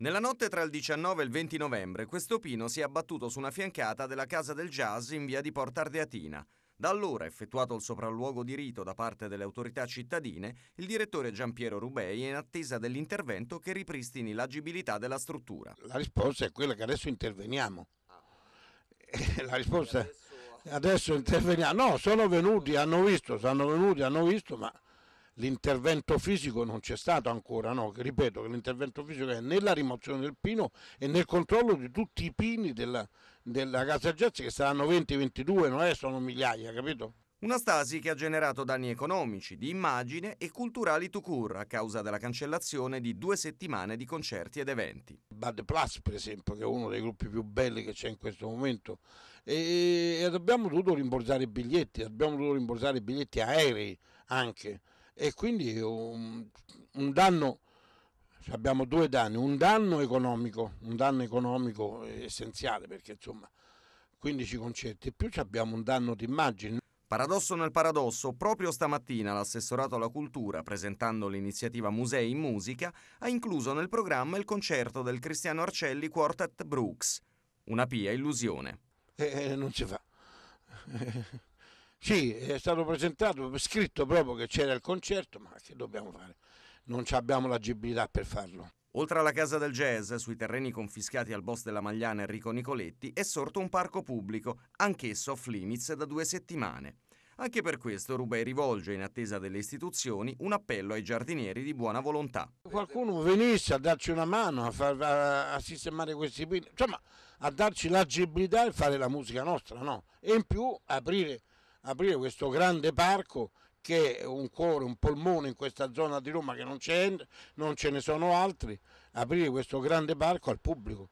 Nella notte tra il 19 e il 20 novembre, questo pino si è abbattuto su una fiancata della Casa del Jazz in via di Porta Ardeatina. Da allora, effettuato il sopralluogo di rito da parte delle autorità cittadine, il direttore Giampiero Rubei è in attesa dell'intervento che ripristini l'agibilità della struttura. La risposta è quella che adesso interveniamo. Eh, la risposta è adesso interveniamo. No, sono venuti, hanno visto, sono venuti, hanno visto, ma l'intervento fisico non c'è stato ancora, no? ripeto che l'intervento fisico è nella rimozione del pino e nel controllo di tutti i pini della, della casa Jazzi che saranno 20-22, non è, sono migliaia, capito? Una stasi che ha generato danni economici, di immagine e culturali to cure a causa della cancellazione di due settimane di concerti ed eventi. Bad Plus, per esempio, che è uno dei gruppi più belli che c'è in questo momento, e, abbiamo dovuto rimborsare i biglietti, abbiamo dovuto rimborsare i biglietti aerei anche, e quindi un, un danno, cioè abbiamo due danni, un danno economico, un danno economico essenziale perché insomma 15 concerti, e più abbiamo un danno di immagine. Paradosso nel paradosso, proprio stamattina l'assessorato alla cultura, presentando l'iniziativa Musei in Musica, ha incluso nel programma il concerto del Cristiano Arcelli Quartet Brooks. Una pia illusione. Eh, eh non si fa. Sì, è stato presentato, scritto proprio che c'era il concerto, ma che dobbiamo fare? Non abbiamo l'agibilità per farlo. Oltre alla Casa del Jazz, sui terreni confiscati al boss della Magliana Enrico Nicoletti, è sorto un parco pubblico, anch'esso off limits da due settimane. Anche per questo Rubei rivolge, in attesa delle istituzioni, un appello ai giardinieri di buona volontà. Qualcuno venisse a darci una mano, a, far, a, a sistemare questi pini, insomma a darci l'agibilità e fare la musica nostra, no? E in più aprire aprire questo grande parco che è un cuore, un polmone in questa zona di Roma che non, non ce ne sono altri, aprire questo grande parco al pubblico.